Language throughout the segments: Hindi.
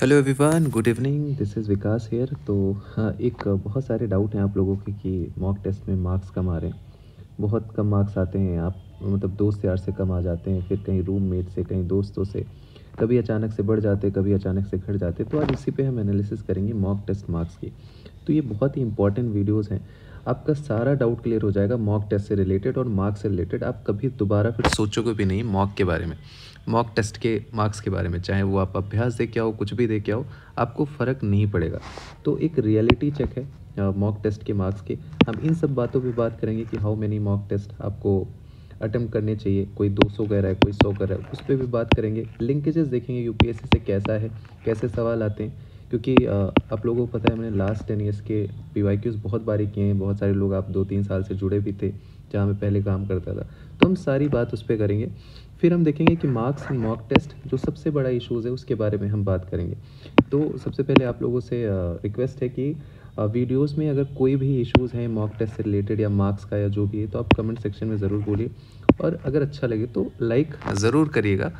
hello everyone good evening this is Vikas here तो हाँ एक बहुत सारे डाउट हैं आप लोगों के कि मॉक टेस्ट में मार्क्स कम आ रहे हैं बहुत कम मार्क्स आते हैं आप मतलब दोस्त यार से कम आ जाते हैं फिर कहीं रूममेट से कहीं दोस्तों से कभी अचानक से बढ़ जाते कभी अचानक से घट जाते तो आज इसी पे हम एनालिसिस करेंगे मॉक टेस्ट मार्क्स की तो ये बहुत ही इंपॉर्टेंट वीडियोज़ हैं आपका सारा डाउट क्लियर हो जाएगा मॉक टेस्ट से रिलेटेड और मार्क्स से रिलेटेड आप कभी दोबारा फिर सोचोगे भी नहीं मॉक के बारे में मॉक टेस्ट के मार्क्स के बारे में चाहे वो आप अभ्यास दे के आओ कुछ भी दे के आओ आपको फ़र्क नहीं पड़ेगा तो एक रियलिटी चेक है मॉक टेस्ट के मार्क्स के हम इन सब बातों पर बात करेंगे कि हाउ मैनी मॉक टेस्ट आपको अटैम्प्ट करने चाहिए कोई 200 कर रहा है कोई 100 कर रहा है उस पर भी बात करेंगे लिंकेजेस देखेंगे यूपीएससी से कैसा है कैसे सवाल आते हैं क्योंकि आप लोगों को पता है मैंने लास्ट टेन ईयर्स के पी वाई क्यूज़ बहुत बारी किए हैं बहुत सारे लोग आप दो तीन साल से जुड़े भी थे जहाँ मैं पहले काम करता था तो हम सारी बात उस पर करेंगे फिर हम देखेंगे कि मार्क्स एंड मॉक टेस्ट जो सबसे बड़ा इशूज़ है उसके बारे में हम बात करेंगे तो सबसे पहले आप लोगों से रिक्वेस्ट है कि वीडियोस में अगर कोई भी इश्यूज़ हैं मॉक टेस्ट से रिलेटेड या मार्क्स का या जो भी है तो आप कमेंट सेक्शन में ज़रूर बोलिए और अगर अच्छा लगे तो लाइक ज़रूर करिएगा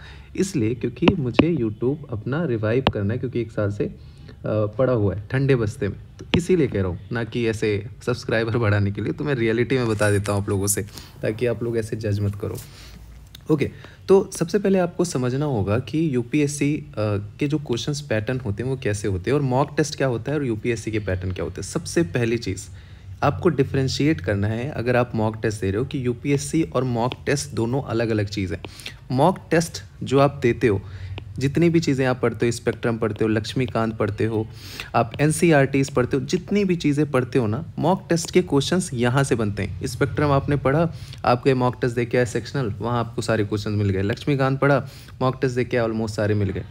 इसलिए क्योंकि मुझे यूट्यूब अपना रिवाइव करना है क्योंकि एक साल से पड़ा हुआ है ठंडे बस्ते में तो इसीलिए कह रहा हूँ ना कि ऐसे सब्सक्राइबर बढ़ाने के लिए तो मैं रियलिटी में बता देता हूँ आप लोगों से ताकि आप लोग ऐसे जज मत करो ओके okay, तो सबसे पहले आपको समझना होगा कि यूपीएससी के जो क्वेश्चंस पैटर्न होते हैं वो कैसे होते हैं और मॉक टेस्ट क्या होता है और यूपीएससी के पैटर्न क्या होते हैं सबसे पहली चीज़ आपको डिफ्रेंशिएट करना है अगर आप मॉक टेस्ट दे रहे हो कि यूपीएससी और मॉक टेस्ट दोनों अलग अलग चीज़ हैं मॉक टेस्ट जो आप देते हो जितनी भी चीज़ें आप पढ़ते हो स्पेक्ट्रम पढ़ते हो लक्ष्मीकांत पढ़ते हो आप एन e पढ़ते हो जितनी भी चीज़ें पढ़ते हो ना मॉक टेस्ट के क्वेश्चन यहाँ से बनते हैं स्पेक्ट्रम आपने पढ़ा आपके मॉक टेस्ट देखे आए सेक्शनल वहाँ आपको सारे क्वेश्चन मिल गए लक्ष्मीकांत पढ़ा मॉक टेस्ट देखे के ऑलमोस्ट सारे मिल गए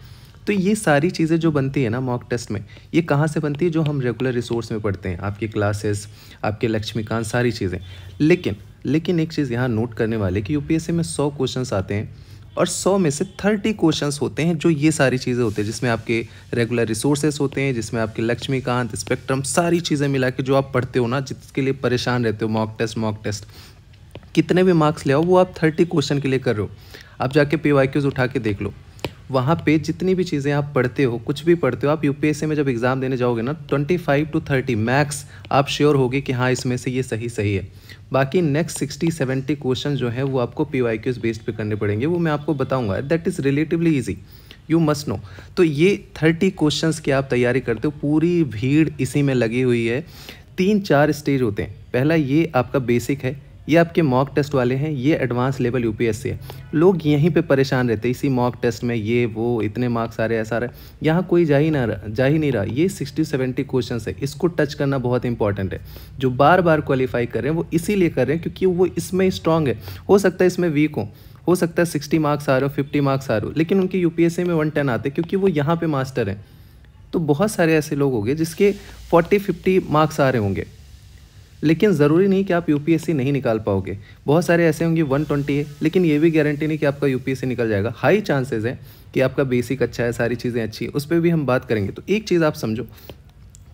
तो ये सारी चीज़ें जो बनती है ना मॉक टेस्ट में ये कहाँ से बनती है जो हम रेगुलर रिसोर्स में पढ़ते हैं आपकी क्लासेस आपके लक्ष्मीकांत सारी चीज़ें लेकिन लेकिन एक चीज़ यहाँ नोट करने वाले कि यूपीएससी में सौ क्वेश्चंस आते हैं और 100 में से 30 क्वेश्चंस होते हैं जो ये सारी चीज़ें होते हैं जिसमें आपके रेगुलर रिसोर्सेस होते हैं जिसमें आपके लक्ष्मीकांत स्पेक्ट्रम सारी चीज़ें मिला के जो आप पढ़ते हो ना जिसके लिए परेशान रहते हो मॉक टेस्ट मॉक टेस्ट कितने भी मार्क्स ले आओ वो आप थर्टी क्वेश्चन के लिए कर रहे हो आप जाके पी उठा के देख लो वहाँ पे जितनी भी चीज़ें आप पढ़ते हो कुछ भी पढ़ते हो आप यू में जब एग्ज़ाम देने जाओगे ना 25 टू 30 मैक्स आप श्योर होगे कि हाँ इसमें से ये सही सही है बाकी नेक्स्ट 60 70 क्वेश्चन जो है वो आपको पी वाई क्यूज बेस्ड पे करने पड़ेंगे वो मैं आपको बताऊँगा that is relatively easy you must know तो ये थर्टी क्वेश्चन की आप तैयारी करते हो पूरी भीड़ इसी में लगी हुई है तीन चार स्टेज होते हैं पहला ये आपका बेसिक है ये आपके मॉक टेस्ट वाले हैं ये एडवांस लेवल यू है लोग यहीं पे परेशान रहते इसी मॉक टेस्ट में ये वो इतने मार्क्स आ रहे ऐसा रहा यहाँ कोई जा ही ना रहा जा ही नहीं रहा ये सिक्सटी सेवेंटी क्वेश्चन है इसको टच करना बहुत इंपॉर्टेंट है जो बार बार क्वालिफाई कर रहे हैं वो इसीलिए कर रहे हैं क्योंकि वो इसमें स्ट्रांग है हो सकता है इसमें वीक हो हो सकता है सिक्सटी मार्क्स आ रहे हो फिफ्टी मार्क्स आ रहे हो लेकिन उनके यूपीएससी में वन टेन आते क्योंकि वो यहाँ पे मास्टर हैं तो बहुत सारे ऐसे लोग होंगे जिसके फोर्टी फिफ्टी मार्क्स आ रहे होंगे लेकिन ज़रूरी नहीं कि आप यू नहीं निकाल पाओगे बहुत सारे ऐसे होंगे 120 है लेकिन ये भी गारंटी नहीं कि आपका यू निकल जाएगा हाई चांसेस हैं कि आपका बेसिक अच्छा है सारी चीज़ें अच्छी है उस पर भी हम बात करेंगे तो एक चीज़ आप समझो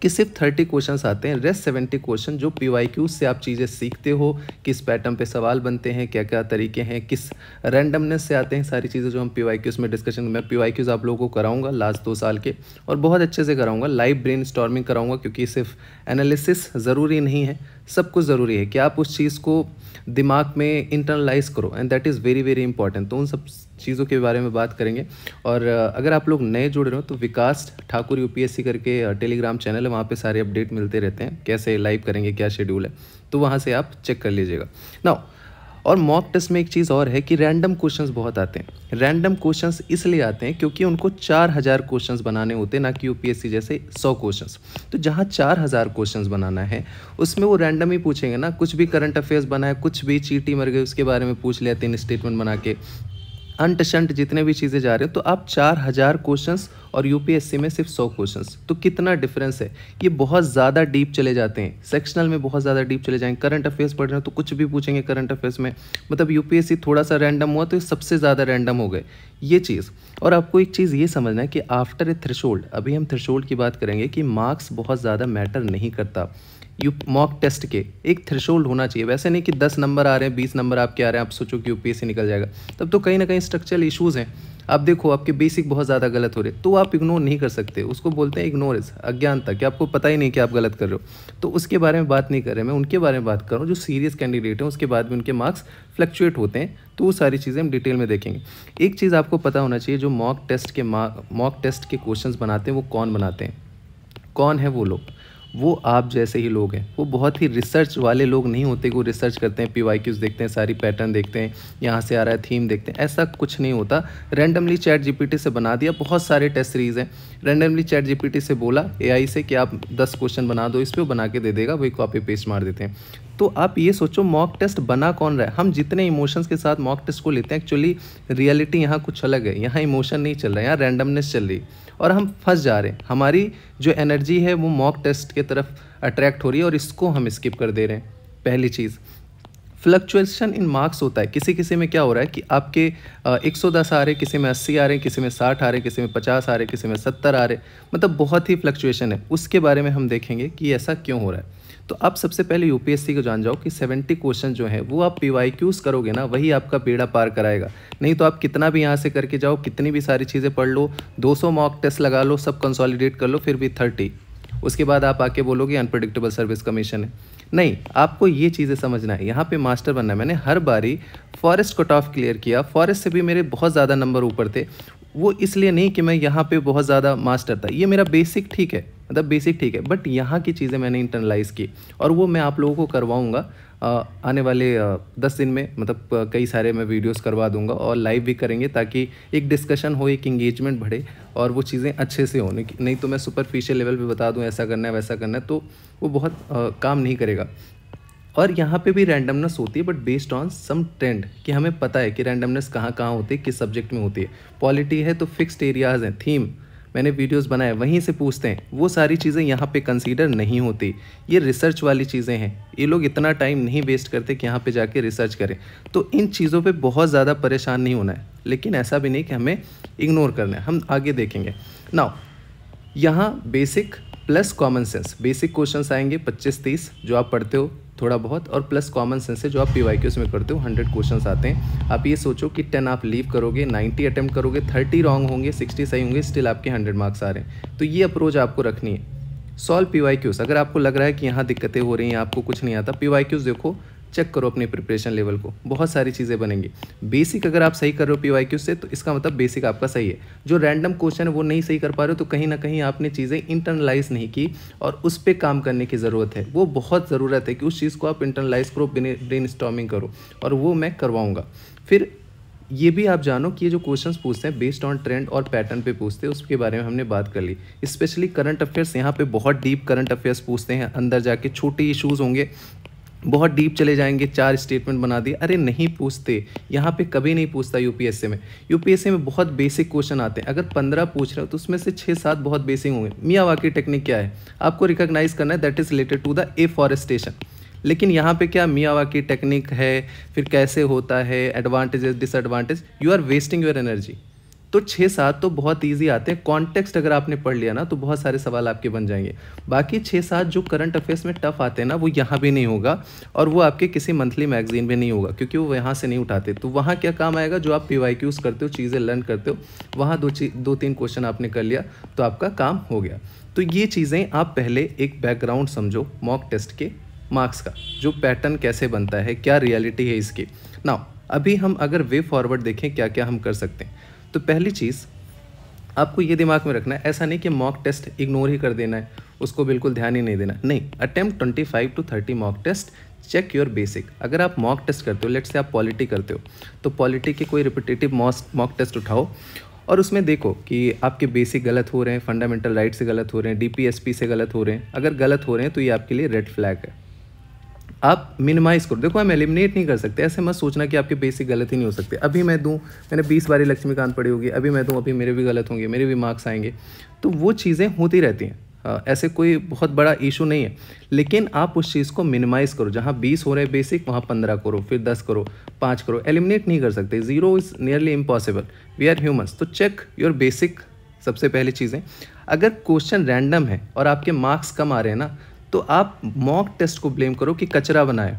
कि सिर्फ थर्टी क्वेश्चन आते हैं रेस्ट सेवेंटी क्वेश्चन जो पी से आप चीज़ें सीखते हो किस पैटर्न पे सवाल बनते हैं क्या क्या तरीके हैं किस रैंडमनेस से आते हैं सारी चीज़ें जो हम पी वाई में डिस्कशन मैं पी आप लोगों को कराऊंगा लास्ट दो साल के और बहुत अच्छे से कराऊंगा लाइव ब्रेन स्टॉर्मिंग कराऊंगा क्योंकि सिर्फ एनालिसिस ज़रूरी नहीं है सब कुछ ज़रूरी है कि आप उस चीज़ को दिमाग में इंटरनलाइज करो and that is very very important तो उन सब चीज़ों के बारे में बात करेंगे और अगर आप लोग नए जुड़ रहे हो तो विकास ठाकुर यू करके टेलीग्राम चैनल है वहाँ पे सारे अपडेट मिलते रहते हैं कैसे लाइव करेंगे क्या शेड्यूल है तो वहाँ से आप चेक कर लीजिएगा ना और मॉक टेस्ट में एक चीज़ और है कि रैंडम क्वेश्चंस बहुत आते हैं रैंडम क्वेश्चंस इसलिए आते हैं क्योंकि उनको चार हज़ार क्वेश्चन बनाने होते हैं ना कि यूपीएससी जैसे सौ क्वेश्चंस तो जहाँ चार हज़ार क्वेश्चन बनाना है उसमें वो रैंडम ही पूछेंगे ना कुछ भी करंट अफेयर्स बनाए कुछ भी चीटी मर गए उसके बारे में पूछ लेते हैं स्टेटमेंट बना के अंट शंट जितने भी चीज़ें जा रहे हो तो आप चार हज़ार क्वेश्चन और यूपीएससी में सिर्फ सौ क्वेश्चन तो कितना डिफरेंस है ये बहुत ज़्यादा डीप चले जाते हैं सेक्शनल में बहुत ज़्यादा डीप चले जाएंगे करंट अफेयर्स पढ़ रहे हो तो कुछ भी पूछेंगे करंट अफेयर्स में मतलब यूपीएससी थोड़ा सा रैंडम हुआ तो ये सबसे ज़्यादा रैंडम हो गए ये चीज़ और आपको एक चीज़ ये समझना है कि आफ्टर ए थ्रेशोल्ड अभी हम थ्रेशोल्ड की बात करेंगे कि मार्क्स बहुत ज़्यादा मैटर नहीं करता यू मॉक टेस्ट के एक थ्रेशोल्ड होना चाहिए वैसे नहीं कि दस नंबर आ रहे हैं बीस नंबर आपके आ रहे हैं आप सोचो कि यूपीएससी निकल जाएगा तब तो कहीं ना कहीं स्ट्रक्चरल इशूज़ हैं आप देखो आपके बेसिक बहुत ज़्यादा गलत हो रहे तो आप इग्नोर नहीं कर सकते उसको बोलते हैं इग्नोरेंस अज्ञानता कि आपको पता ही नहीं कि आप गलत कर रहे हो तो उसके बारे में बात नहीं कर रहे मैं उनके बारे में बात कर रहा हूँ जो सीरियस कैंडिडेट हैं उसके बाद भी उनके मार्क्स फ्लक्चुएट होते हैं तो वो सारी चीज़ें हम डिटेल में देखेंगे एक चीज़ आपको पता होना चाहिए जो मॉक टेस्ट के मॉक टेस्ट के क्वेश्चन बनाते हैं वो कौन बनाते हैं कौन है वो लोग वो आप जैसे ही लोग हैं वो बहुत ही रिसर्च वाले लोग नहीं होते कि वो रिसर्च करते हैं पी देखते हैं सारी पैटर्न देखते हैं यहाँ से आ रहा है थीम देखते हैं ऐसा कुछ नहीं होता रैंडमली चैट जी से बना दिया बहुत सारे टेस्ट सीरीज़ हैं रैंडमली चैट जी से बोला ए से कि आप दस क्वेश्चन बना दो इस पर बना के दे देगा वही कॉपी पेस्ट मार देते हैं तो आप ये सोचो मॉक टेस्ट बना कौन रहा है हम जितने इमोशंस के साथ मॉक टेस्ट को लेते हैं एक्चुअली रियलिटी यहाँ कुछ अलग है यहाँ इमोशन नहीं चल रहा है यहाँ रैंडमनेस चल रही और हम फंस जा रहे हैं हमारी जो एनर्जी है वो मॉक टेस्ट के तरफ अट्रैक्ट हो रही है और इसको हम स्किप कर दे रहे हैं पहली चीज़ फ्लक्चुएशन इन मार्क्स होता है किसी किसी में क्या हो रहा है कि आपके 110 आ रहे किसी में 80 आ रहे किसी में 60 आ रहे किसी में 50 आ रहे किसी में 70 आ रहे मतलब बहुत ही फ्लक्चुएशन है उसके बारे में हम देखेंगे कि ऐसा क्यों हो रहा है तो आप सबसे पहले यूपीएससी को जान जाओ कि 70 क्वेश्चन जो है वो आप पी करोगे ना वही आपका बेड़ा पार कराएगा नहीं तो आप कितना भी यहाँ से करके जाओ कितनी भी सारी चीज़ें पढ़ लो 200 मॉक टेस्ट लगा लो सब कंसोलिडेट कर लो फिर भी थर्टी उसके बाद आप आके बोलोगे अनप्रडिक्टेबल सर्विस कमीशन है नहीं आपको ये चीज़ें समझना है यहाँ पे मास्टर बनना है मैंने हर बारी फॉरेस्ट कट ऑफ क्लियर किया फॉरेस्ट से भी मेरे बहुत ज़्यादा नंबर ऊपर थे वो इसलिए नहीं कि मैं यहाँ पे बहुत ज़्यादा मास्टर था ये मेरा बेसिक ठीक है मतलब बेसिक ठीक है बट यहाँ की चीज़ें मैंने इंटरनलाइज़ की और वो मैं आप लोगों को करवाऊँगा आने वाले दस दिन में मतलब कई सारे मैं वीडियोस करवा दूँगा और लाइव भी करेंगे ताकि एक डिस्कशन हो एक इंगेजमेंट बढ़े और वो चीज़ें अच्छे से होने की नहीं तो मैं सुपरफिशियल लेवल पर बता दूँ ऐसा करना है वैसा करना है तो वो बहुत आ, काम नहीं करेगा और यहाँ पे भी रैंडमनेस होती है but based on some trend कि हमें पता है कि रैंडमनेस कहाँ कहाँ होती है किस सब्जेक्ट में होती है पॉलिटी है तो फिक्सड एरियाज़ हैं थीम मैंने वीडियोस बनाए वहीं से पूछते हैं वो सारी चीज़ें यहाँ पे कंसीडर नहीं होती ये रिसर्च वाली चीज़ें हैं ये लोग इतना टाइम नहीं वेस्ट करते कि यहाँ पे जाके रिसर्च करें तो इन चीज़ों पे बहुत ज़्यादा परेशान नहीं होना है लेकिन ऐसा भी नहीं कि हमें इग्नोर करना है हम आगे देखेंगे नाउ यहाँ basic plus common sense basic questions आएंगे 25-30 जो आप पढ़ते हो थोड़ा बहुत और प्लस कॉमन सेंस है जो आप पी वाई में करते हो हंड्रेड क्वेश्चन आते हैं आप ये सोचो कि टेन आप लीव करोगे नाइन्टी अटैम्प्ट करोगे थर्टी रॉन्ग होंगे सिक्सटी सही होंगे स्टिल आपके हंड्रेड मार्क्स आ रहे हैं तो ये अप्रोच आपको रखनी है सॉल्व पी वाई क्यूज़ अगर आपको लग रहा है कि यहाँ दिक्कतें हो रही हैं आपको कुछ नहीं आता पी वाई क्यूज़ देखो चेक करो अपने प्रिपरेशन लेवल को बहुत सारी चीज़ें बनेंगी बेसिक अगर आप सही कर रहे हो पी वाई क्यू से तो इसका मतलब बेसिक आपका सही है जो रैंडम क्वेश्चन है वो नहीं सही कर पा रहे हो तो कहीं ना कहीं आपने चीज़ें इंटरनलाइज नहीं की और उस पर काम करने की ज़रूरत है वो बहुत ज़रूरत है कि उस चीज़ को आप इंटरनलाइज करो ब्रेन करो और वो मैं करवाऊँगा फिर ये भी आप जानो कि ये जो क्वेश्चंस पूछते हैं बेस्ड ऑन ट्रेंड और पैटर्न पे पूछते हैं उसके बारे में हमने बात कर ली स्पेशली करंट अफेयर्स यहाँ पे बहुत डीप करंट अफेयर्स पूछते हैं अंदर जाके छोटे इशूज़ होंगे बहुत डीप चले जाएंगे चार स्टेटमेंट बना दिए अरे नहीं पूछते यहाँ पे कभी नहीं पूछता यूपीएससी में यूपीएससी में बहुत बेसिक क्वेश्चन आते हैं अगर पंद्रह पूछ रहे हो तो उसमें से छः सात बहुत बेसिक होंगे मियाँ वाकी टेक्निक क्या है आपको रिकॉग्नाइज करना है that is related to the afforestation लेकिन यहाँ पे क्या मियावा की टेक्निक है फिर कैसे होता है advantages disadvantage you are wasting your energy तो छः सात तो बहुत ईजी आते हैं कॉन्टेक्स्ट अगर आपने पढ़ लिया ना तो बहुत सारे सवाल आपके बन जाएंगे बाकी छः सात जो करंट अफेयर्स में टफ आते हैं ना वो यहाँ भी नहीं होगा और वो आपके किसी मंथली मैगजीन में नहीं होगा क्योंकि वो यहाँ से नहीं उठाते तो वहाँ क्या काम आएगा जो आप पी करते हो चीज़ें लर्न करते हो वहाँ दो दो तीन क्वेश्चन आपने कर लिया तो आपका काम हो गया तो ये चीज़ें आप पहले एक बैकग्राउंड समझो मॉक टेस्ट के मार्क्स का जो पैटर्न कैसे बनता है क्या रियलिटी है इसकी ना अभी हम अगर वे फॉरवर्ड देखें क्या क्या हम कर सकते हैं तो पहली चीज़ आपको ये दिमाग में रखना है ऐसा नहीं कि मॉक टेस्ट इग्नोर ही कर देना है उसको बिल्कुल ध्यान ही नहीं देना नहीं attempt twenty five to thirty mock test check your basic अगर आप मॉक टेस्ट करते हो लेट से आप पॉलिटी करते हो तो पॉलिटी के कोई रिपीटेटिव मॉक टेस्ट उठाओ और उसमें देखो कि आपके बेसिक गलत हो रहे हैं फंडामेंटल राइट से गलत हो रहे हैं डी से गलत हो रहे हैं अगर गलत हो रहे हैं तो ये आपके लिए रेड फ्लैग है आप मिनिमाइज़ करो देखो हम एलिमिनेट नहीं कर सकते ऐसे मत सोचना कि आपके बेसिक गलत ही नहीं हो सकते अभी मैं दूँ मैंने बीस बारी लक्ष्मीकांत पढ़ी होगी अभी मैं दूँ अभी मेरे भी गलत होंगे मेरे भी मार्क्स आएंगे तो वो चीज़ें होती रहती हैं हाँ, ऐसे कोई बहुत बड़ा इशू नहीं है लेकिन आप उस चीज़ को मिनिमाइज़ करो जहाँ बीस हो रहे हैं बेसिक वहाँ पंद्रह करो फिर दस करो पाँच करो एलिमिनेट नहीं कर सकते zero is nearly impossible we are humans तो चेक योर बेसिक सबसे पहली चीज़ें अगर क्वेश्चन रैंडम है और आपके मार्क्स कम आ रहे हैं ना तो आप मॉक टेस्ट को ब्लेम करो कि कचरा बनाए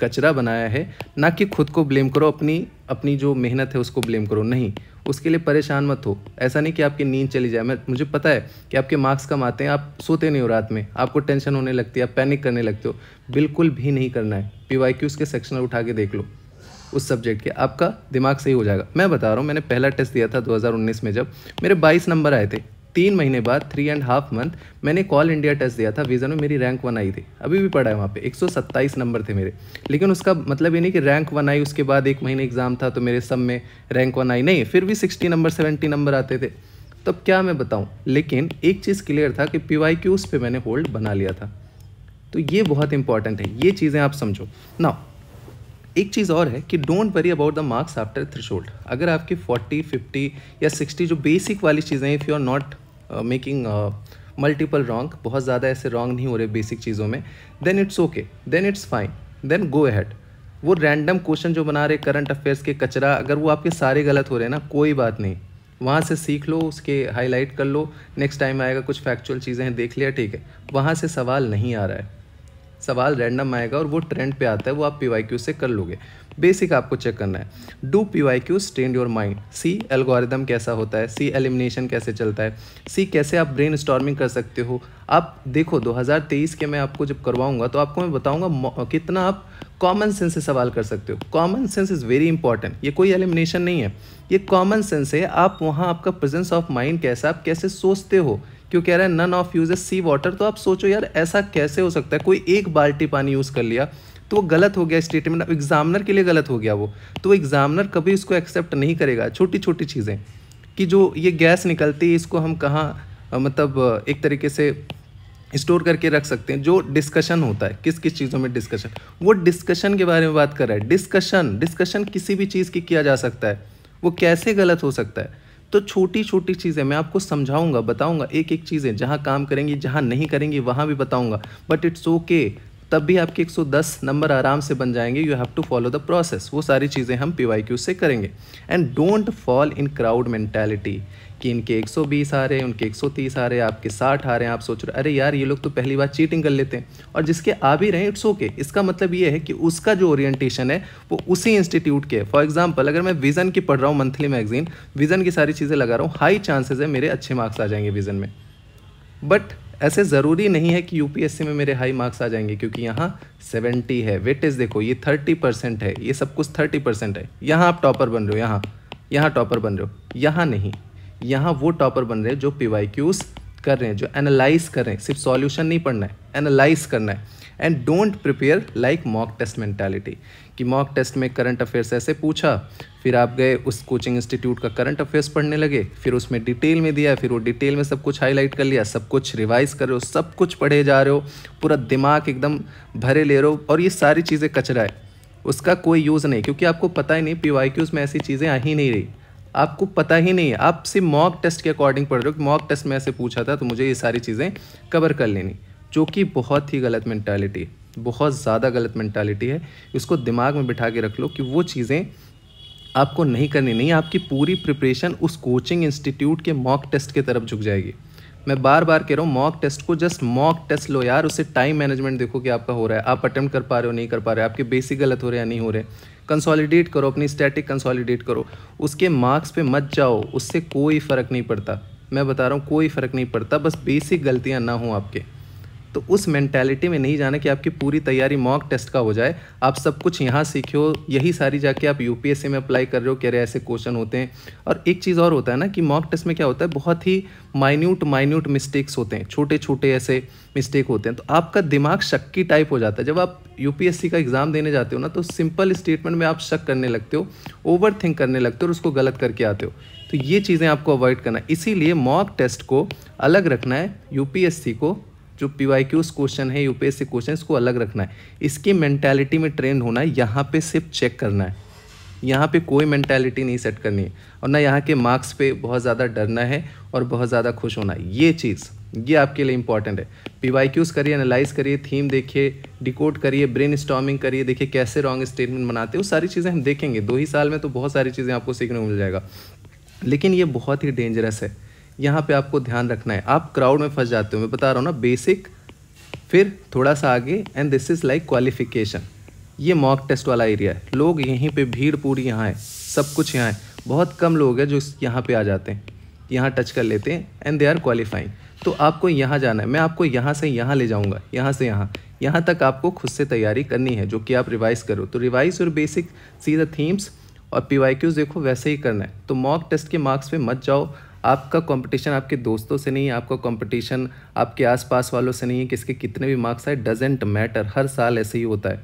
कचरा बनाया है ना कि खुद को ब्लेम करो अपनी अपनी जो मेहनत है उसको ब्लेम करो नहीं उसके लिए परेशान मत हो ऐसा नहीं कि आपकी नींद चली जाए मैं मुझे पता है कि आपके मार्क्स कम आते हैं आप सोते नहीं हो रात में आपको टेंशन होने लगती है आप पैनिक करने लगते हो बिल्कुल भी नहीं करना है पी वाई क्यूज़ के सेक्शन उठा के देख लो उस सब्जेक्ट के आपका दिमाग सही हो जाएगा मैं बता रहा हूँ मैंने पहला टेस्ट दिया था 2019 में जब मेरे 22 नंबर आए थे तीन महीने बाद थ्री एंड हाफ मंथ मैंने कॉल इंडिया टेस्ट दिया था वीज़ा में मेरी रैंक वन आई थी अभी भी पढ़ा है वहाँ पे 127 नंबर थे मेरे लेकिन उसका मतलब ये नहीं कि रैंक वन आई उसके बाद एक महीने एग्ज़ाम था तो मेरे सब में रैंक वन आई नहीं फिर भी सिक्सटी नंबर सेवेंटी नंबर आते थे तब तो क्या मैं बताऊँ लेकिन एक चीज़ क्लियर था कि पी वाई क्यूज़ पर मैंने होल्ड बना लिया था तो ये बहुत इंपॉर्टेंट है ये चीज़ें आप समझो ना एक चीज़ और है कि don't worry about the marks after threshold अगर आपकी 40, 50 या 60 जो बेसिक वाली चीज़ें if you are not making multiple wrong बहुत ज़्यादा ऐसे रॉन्ग नहीं हो रहे बेसिक चीज़ों में then it's okay then it's fine then go ahead वो रैंडम क्वेश्चन जो बना रहे करंट अफेयर्स के कचरा अगर वो आपके सारे गलत हो रहे हैं ना कोई बात नहीं वहाँ से सीख लो उसके हाईलाइट कर लो नेक्स्ट टाइम आएगा कुछ फैक्चुअल चीज़ें हैं देख लिया ठीक है वहाँ से सवाल नहीं आ रहा है सवाल रैंडम आएगा और वो ट्रेंड पे आता है वो आप पी से कर लोगे बेसिक आपको चेक करना है do P Y Q stand your mind see algorithm कैसा होता है सी एलिमिनेशन कैसे चलता है सी कैसे आप ब्रेन स्टॉर्मिंग कर सकते हो आप देखो 2023 के मैं आपको जब करवाऊंगा तो आपको मैं बताऊंगा कितना आप कॉमन सेंस से सवाल कर सकते हो common sense is very important ये कोई एलिमिनेशन नहीं है ये कॉमन सेंस है आप वहाँ आपका प्रेजेंस ऑफ माइंड कैसा आप कैसे सोचते हो क्यों कह रहा है none of uses sea water तो आप सोचो यार ऐसा कैसे हो सकता है कोई एक बाल्टी पानी यूज़ कर लिया तो वो गलत हो गया स्टेटमेंट एग्जामिनर के लिए गलत हो गया वो तो एग्जामिनर कभी इसको एक्सेप्ट नहीं करेगा छोटी छोटी चीज़ें कि जो ये गैस निकलती है इसको हम कहाँ मतलब एक तरीके से स्टोर करके रख सकते हैं जो डिस्कशन होता है किस किस चीज़ों में डिस्कशन वो डिस्कशन के बारे में बात कर रहा है डिस्कशन डिस्कशन किसी भी चीज़ की किया जा सकता है वो कैसे गलत हो सकता है तो छोटी छोटी चीज़ें मैं आपको समझाऊंगा बताऊंगा एक एक चीज़ें जहाँ काम करेंगी जहाँ नहीं करेंगी वहाँ भी बताऊंगा बट इट्स ओके तब भी आपके 110 नंबर आराम से बन जाएंगे you have to follow the process वो सारी चीज़ें हम पी से करेंगे and don't fall in crowd mentality कि इनके 120 आ रहे हैं उनके 130 आ रहे हैं आपके 60 आ रहे हैं आप सोच रहे अरे यार ये लोग तो पहली बार चीटिंग कर लेते हैं और जिसके आ भी रहे हैं इट्स ओके इसका मतलब ये है कि उसका जो ओरिएंटेशन है वो उसी इंस्टीट्यूट के है फॉर एग्जाम्पल अगर मैं विज़न की पढ़ रहा हूँ मंथली मैगजीन विज़न की सारी चीज़ें लगा रहा हूँ हाई चांसेज है मेरे अच्छे मार्क्स आ जाएंगे विज़न में बट ऐसे ज़रूरी नहीं है कि यू में मेरे हाई मार्क्स आ जाएंगे क्योंकि यहाँ 70 है वेटेज देखो ये 30 परसेंट है ये सब कुछ 30 परसेंट है यहाँ आप टॉपर बन रहे हो यहाँ यहाँ टॉपर बन रहे हो यहाँ नहीं यहाँ वो टॉपर बन रहे हैं जो पी वाई क्यूज़ कर रहे हैं जो एनालाइज कर रहे हैं सिर्फ सॉल्यूशन नहीं पढ़ना है एनालाइज करना है and don't prepare like mock test mentality कि मॉक टेस्ट में करंट अफेयर्स ऐसे पूछा फिर आप गए उस कोचिंग इंस्टीट्यूट का करंट अफेयर्स पढ़ने लगे फिर उसमें डिटेल में दिया फिर वो डिटेल में सब कुछ हाईलाइट कर लिया सब कुछ रिवाइज कर रहे हो सब कुछ पढ़े जा रहे हो पूरा दिमाग एकदम भरे ले रहे हो और ये सारी चीज़ें कचरा है उसका कोई यूज़ नहीं क्योंकि आपको पता ही नहीं पी में ऐसी चीज़ें आ ही नहीं रही आपको पता ही नहीं है आप सिर्फ मॉक टेस्ट के अकॉर्डिंग पढ़ रहे हो मॉक टेस्ट में ऐसे पूछा था तो मुझे ये सारी चीज़ें कवर कर लेनी जो कि बहुत ही गलत मैंटालिटी है बहुत ज़्यादा गलत मैंटालिटी है इसको दिमाग में बिठा के रख लो कि वो चीज़ें आपको नहीं करनी नहीं आपकी पूरी प्रिपरेशन उस कोचिंग इंस्टीट्यूट के मॉक टेस्ट की तरफ झुक जाएगी मैं बार बार कह रहा हूँ मॉक टेस्ट को जस्ट मॉक टेस्ट लो यार उसे टाइम मैनेजमेंट देखो कि आपका हो रहा है आप अटैम्प्ट कर पा रहे हो नहीं कर पा रहे हो आपके बेसिक गलत हो रहे या नहीं हो रहे कंसोलिडेट करो अपनी स्टैटिक कंसोलिडेट करो उसके मार्क्स पे मत जाओ उससे कोई फ़र्क नहीं पड़ता मैं बता रहा हूँ कोई फ़र्क नहीं पड़ता बस बेसिक गलतियाँ ना हों आपके तो उस मैंटेलिटी में नहीं जाना कि आपकी पूरी तैयारी मॉक टेस्ट का हो जाए आप सब कुछ यहाँ सीखे हो यही सारी जाके आप यूपीएससी में अप्लाई कर रहे हो कह रहे ऐसे क्वेश्चन होते हैं और एक चीज़ और होता है ना कि मॉक टेस्ट में क्या होता है बहुत ही माइन्यूट माइन्यूट मिस्टेक्स होते हैं छोटे छोटे ऐसे मिस्टेक होते हैं तो आपका दिमाग शक्की टाइप हो जाता है जब आप यूपीएससी का एग्ज़ाम देने जाते हो ना तो सिंपल स्टेटमेंट में आप शक करने लगते हो ओवर थिंक करने लगते हो और उसको गलत करके आते हो तो ये चीज़ें आपको अवॉइड करना इसीलिए मॉक टेस्ट को अलग रखना है यूपीएससी को जो पी वाई क्यूज क्वेश्चन है यूपीएससी क्वेश्चन इसको अलग रखना है इसकी मैंटेलिटी में ट्रेंड होना है यहाँ पे सिर्फ चेक करना है यहाँ पे कोई मैंटेलिटी नहीं सेट करनी है और ना यहाँ के मार्क्स पे बहुत ज़्यादा डरना है और बहुत ज़्यादा खुश होना है ये चीज़ ये आपके लिए इंपॉर्टेंट है पी वाई क्यूज़ करिए एनालाइज करिए थीम देखिए डिकोड करिए ब्रेन स्टॉमिंग करिए देखिए कैसे रॉन्ग स्टेटमेंट बनाते हैं वो सारी चीज़ें हम देखेंगे दो ही साल में तो बहुत सारी चीज़ें आपको सीखने को मिल जाएगा लेकिन ये बहुत ही डेंजरस है यहाँ पे आपको ध्यान रखना है आप क्राउड में फंस जाते हो मैं बता रहा हूँ ना बेसिक फिर थोड़ा सा आगे and this is like qualification ये मॉक टेस्ट वाला एरिया है लोग यहीं पे भीड़ पूरी यहाँ है सब कुछ यहाँ है बहुत कम लोग हैं जो यहाँ पे आ जाते हैं यहाँ टच कर लेते हैं एंड दे आर क्वालिफाइंग तो आपको यहाँ जाना है मैं आपको यहाँ से यहाँ ले जाऊँगा यहाँ से यहाँ यहाँ तक आपको खुद से तैयारी करनी है जो कि आप रिवाइज़ करो तो रिवाइज और बेसिक सी द थीम्स और पी देखो वैसे ही करना है तो मॉक टेस्ट के मार्क्स पर मत जाओ आपका कंपटीशन आपके दोस्तों से नहीं है आपका कंपटीशन आपके आसपास वालों से नहीं है किसके कितने भी मार्क्स आए डजेंट मैटर हर साल ऐसे ही होता है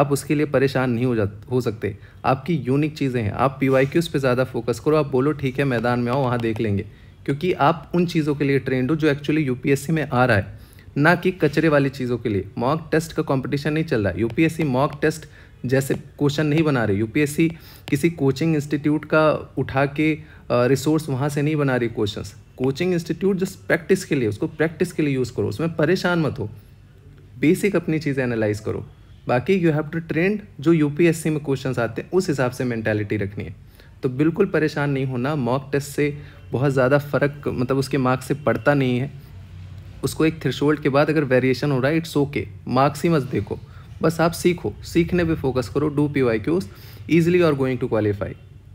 आप उसके लिए परेशान नहीं हो जा हो सकते आपकी यूनिक चीज़ें हैं आप पी वाई क्यूज़ पर ज़्यादा फोकस करो आप बोलो ठीक है मैदान में आओ वहाँ देख लेंगे क्योंकि आप उन चीज़ों के लिए ट्रेंड हो जो एक्चुअली यू में आ रहा है ना कि कचरे वाली चीज़ों के लिए मॉक टेस्ट का कॉम्पिटिशन नहीं चल रहा है यू मॉक टेस्ट जैसे क्वेश्चन नहीं बना रहे यूपीएससी किसी कोचिंग इंस्टीट्यूट का उठा के रिसोर्स वहाँ से नहीं बना रही questions coaching institute just practice के लिए उसको प्रैक्टिस के लिए यूज़ करो उसमें परेशान मत हो बेसिक अपनी चीज़ें एनालाइज करो बाकी यू हैव टू ट्रेंड जो यू में क्वेश्चन आते हैं उस हिसाब से मैंटेलिटी रखनी है तो बिल्कुल परेशान नहीं होना मॉक टेस्ट से बहुत ज़्यादा फ़र्क मतलब उसके मार्क्स से पड़ता नहीं है उसको एक थ्रेशोल्ड के बाद अगर वेरिएशन हो रहा है इट्स ओके मार्क्स ही मत देखो बस आप सीखो सीखने पे फोकस करो do P Y Qs easily are going to qualify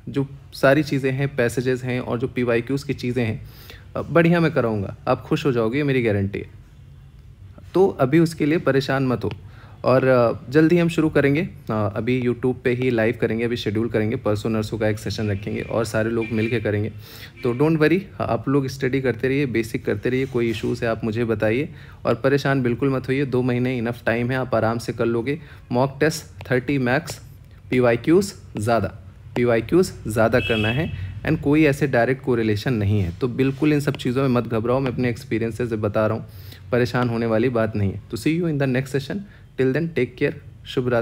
जो सारी चीज़ें हैं पैसेजेस हैं और जो पी वाई क्यूज़ की चीज़ें हैं बढ़िया मैं कराऊँगा आप खुश हो जाओगे ये मेरी गारंटी है तो अभी उसके लिए परेशान मत हो और जल्दी हम शुरू करेंगे अभी यूट्यूब पे ही लाइव करेंगे अभी शेड्यूल करेंगे परसों नर्सों का एक सेशन रखेंगे और सारे लोग मिल के करेंगे तो डोंट वरी आप लोग स्टडी करते रहिए बेसिक करते रहिए कोई इशूज़ है आप मुझे बताइए और परेशान बिल्कुल मत होइए दो महीने इनफ टाइम है आप आराम से कर लोगे mock test thirty max P ज़्यादा पी वाई क्यूज़ ज़्यादा करना है एंड कोई ऐसे डायरेक्ट कोरिलेशन नहीं है तो बिल्कुल इन सब चीज़ों में मत घबराओ मैं अपने एक्सपीरियंस से बता रहा हूँ परेशान होने वाली बात नहीं है तो see you in the next session till then take care शुभ रात्रि